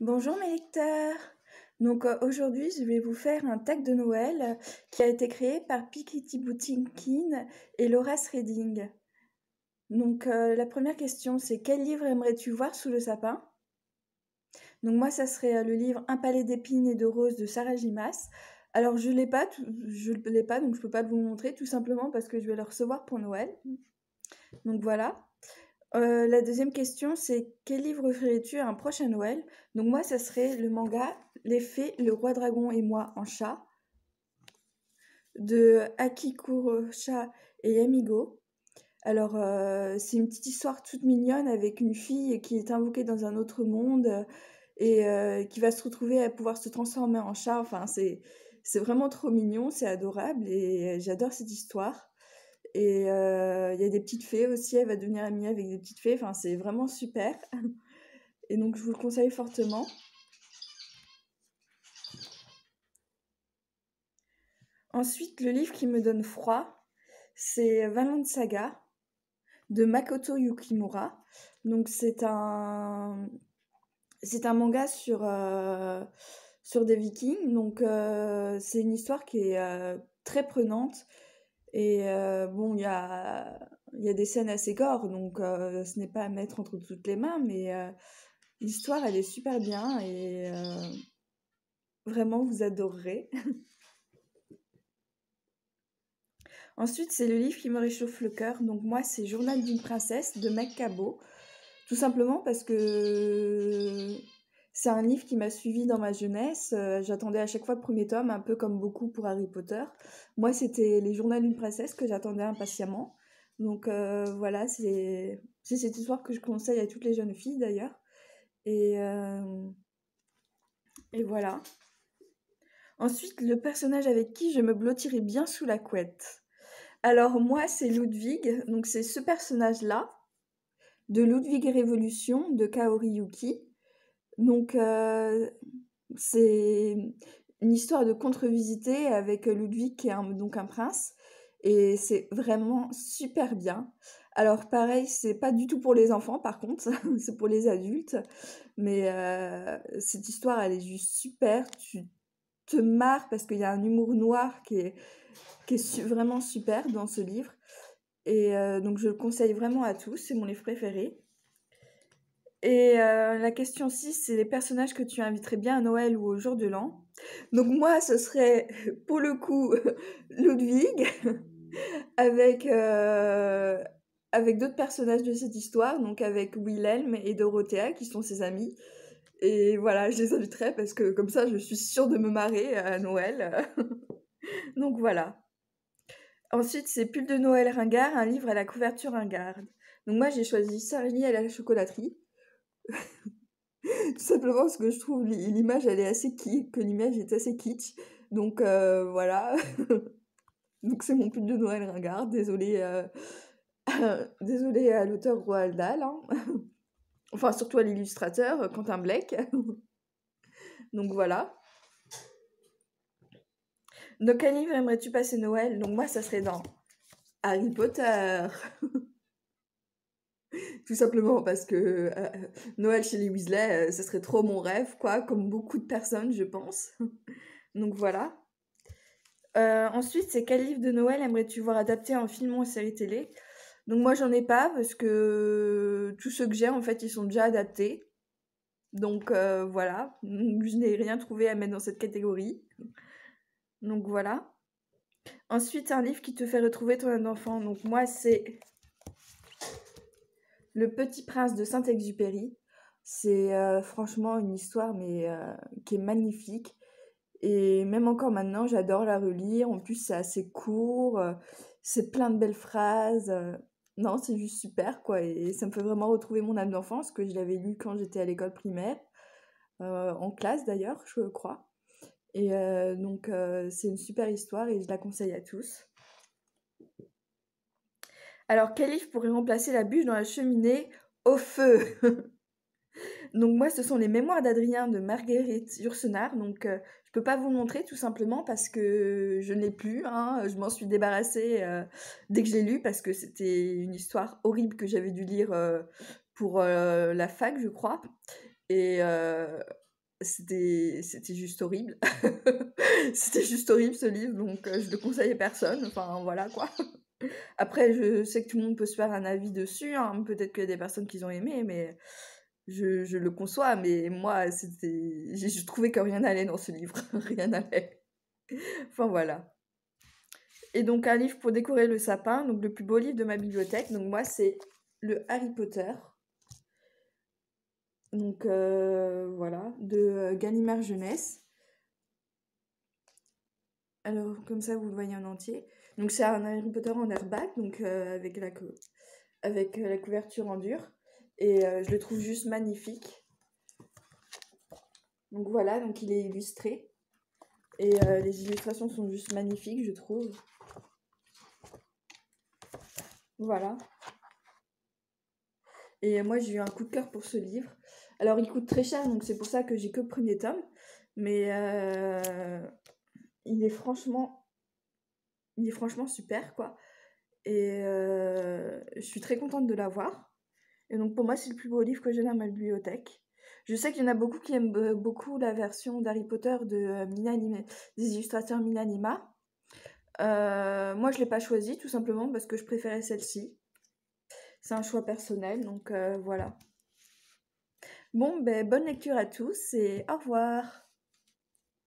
Bonjour mes lecteurs Donc euh, aujourd'hui je vais vous faire un tag de Noël euh, qui a été créé par Pikiti Boutinkin et Laura reading Donc euh, la première question c'est quel livre aimerais-tu voir sous le sapin Donc moi ça serait le livre Un palais d'épines et de roses de Sarah Gimas. Alors je l'ai pas, je l'ai pas donc je peux pas vous montrer tout simplement parce que je vais le recevoir pour Noël. Donc voilà. Euh, la deuxième question, c'est quel livre ferais-tu à un prochain Noël Donc moi, ça serait le manga Les Fées, le roi dragon et moi en chat de Akikurocha et Yamigo. Alors, euh, c'est une petite histoire toute mignonne avec une fille qui est invoquée dans un autre monde et euh, qui va se retrouver à pouvoir se transformer en chat. Enfin, c'est vraiment trop mignon, c'est adorable et j'adore cette histoire. Et euh, il y a des petites fées aussi, elle va devenir amie avec des petites fées. c'est vraiment super. Et donc, je vous le conseille fortement. Ensuite, le livre qui me donne froid, c'est Valent Saga de Makoto Yukimura. Donc, c'est un, c'est un manga sur, euh, des vikings. Donc, euh, c'est une histoire qui est très prenante et euh, bon, il y a, y a des scènes assez gore, donc euh, ce n'est pas à mettre entre toutes les mains, mais euh, l'histoire, elle est super bien et vraiment, vous adorerez. Ensuite, c'est le livre qui me réchauffe le cœur. Donc moi, c'est Journal d'une princesse de Mec Cabot. Tout simplement parce que c'est un livre qui m'a suivi dans ma jeunesse. Euh, j'attendais à chaque fois le premier tome, un peu comme beaucoup pour Harry Potter. Moi, c'était les journaux d'une princesse que j'attendais impatiemment. Donc euh, voilà, c'est... cette histoire que je conseille à toutes les jeunes filles d'ailleurs. Et, euh, Et voilà. Ensuite, le personnage avec qui je me blottirais bien sous la couette. Alors moi, c'est Ludwig. Donc c'est ce personnage-là, de Ludwig Révolution, de Kaori Yuki. Donc, euh, c'est une histoire de contre-visité avec Ludwig, qui est donc un prince. Et c'est vraiment super bien. Alors, pareil, c'est pas du tout pour les enfants, par contre, c'est pour les adultes. Mais euh, cette histoire, elle est juste super. Tu te marres parce qu'il y a un humour noir qui est, qui est vraiment super dans ce livre. Et euh, donc, je le conseille vraiment à tous. C'est mon livre préféré. Et euh, la question 6, c'est les personnages que tu inviterais bien à Noël ou au jour de l'an. Donc moi, ce serait pour le coup Ludwig avec, euh, avec d'autres personnages de cette histoire, donc avec Wilhelm et Dorothea qui sont ses amis. Et voilà, je les inviterais, parce que comme ça, je suis sûre de me marrer à Noël. donc voilà. Ensuite, c'est Pull de Noël ringard, un livre à la couverture Ringard. Donc moi, j'ai choisi Charlie à la chocolaterie. Tout simplement parce que je trouve l'image, elle est assez kitsch, que l'image est assez kitsch. Donc euh, voilà. Donc c'est mon pub de Noël regarde, désolé euh, désolé à l'auteur Roald Dahl. Hein. enfin, surtout à l'illustrateur Quentin Blake. Donc voilà. Dans quel livre aimerais-tu passer Noël Donc moi, ça serait dans Harry Potter. Tout simplement parce que euh, Noël chez les Weasley, euh, ce serait trop mon rêve, quoi, comme beaucoup de personnes, je pense. Donc voilà. Euh, ensuite, c'est quel livre de Noël aimerais-tu voir adapté en film ou en série télé Donc moi, j'en ai pas parce que tous ceux que j'ai, en fait, ils sont déjà adaptés. Donc voilà, je n'ai rien trouvé à mettre dans cette catégorie. Donc voilà. Ensuite, un livre qui te fait retrouver ton enfant. Donc moi, c'est le Petit Prince de Saint-Exupéry, c'est euh, franchement une histoire mais, euh, qui est magnifique. Et même encore maintenant, j'adore la relire. En plus, c'est assez court, euh, c'est plein de belles phrases. non, c'est juste super, quoi. Et, et ça me fait vraiment retrouver mon âme d'enfance que je l'avais lu quand j'étais à l'école primaire, en classe d'ailleurs, je crois. Et donc, c'est une super histoire et je la conseille à tous. Alors, quel livre pourrait remplacer la bûche dans la cheminée Au feu Donc moi, ce sont les mémoires d'Adrien de Marguerite Ursenard. Donc je euh, je peux pas vous montrer tout simplement parce que je ne l'ai plus. Hein. Je m'en suis débarrassée euh, dès que je l'ai lu parce que c'était une histoire horrible que j'avais dû lire euh, pour la fac, je crois. Et c'était c'était juste horrible. c'était juste horrible ce livre, donc je ne le conseille à personne. Enfin voilà quoi. Après, je sais que tout le monde peut se faire un avis dessus. Hein. Peut-être qu'il y a des personnes qui ont aimé, mais je, le conçois. Mais moi, c'était, je trouvais que rien n'allait dans ce livre. rien n'allait. enfin voilà. Et donc un livre pour décorer le sapin, donc le plus beau livre de ma bibliothèque. Donc moi, c'est le Harry Potter. Donc euh, voilà, de euh, Gallimard Jeunesse. Alors comme ça, vous le voyez en entier. Donc c'est un Harry Potter en airbag, donc euh, avec, la avec euh, la couverture en dur. Et euh, je le trouve juste magnifique. Donc voilà, donc il est illustré. Et les illustrations sont juste magnifiques, je trouve. Voilà. Et moi, j'ai eu un coup de cœur pour ce livre. Alors, il coûte très cher, donc c'est pour ça que j'ai que le premier tome. Mais il est franchement il est franchement super, quoi. Et euh, je suis très contente de l'avoir. Et donc, pour moi, c'est le plus beau livre que j'ai dans ma bibliothèque. Je sais qu'il y en a beaucoup qui aiment euh, beaucoup la version d'Harry Potter de euh, des illustrateurs Minanima. moi, je ne l'ai pas choisi, tout simplement parce que je préférais celle-ci. C'est un choix personnel, donc voilà. Bon, ben, bonne lecture à tous et au revoir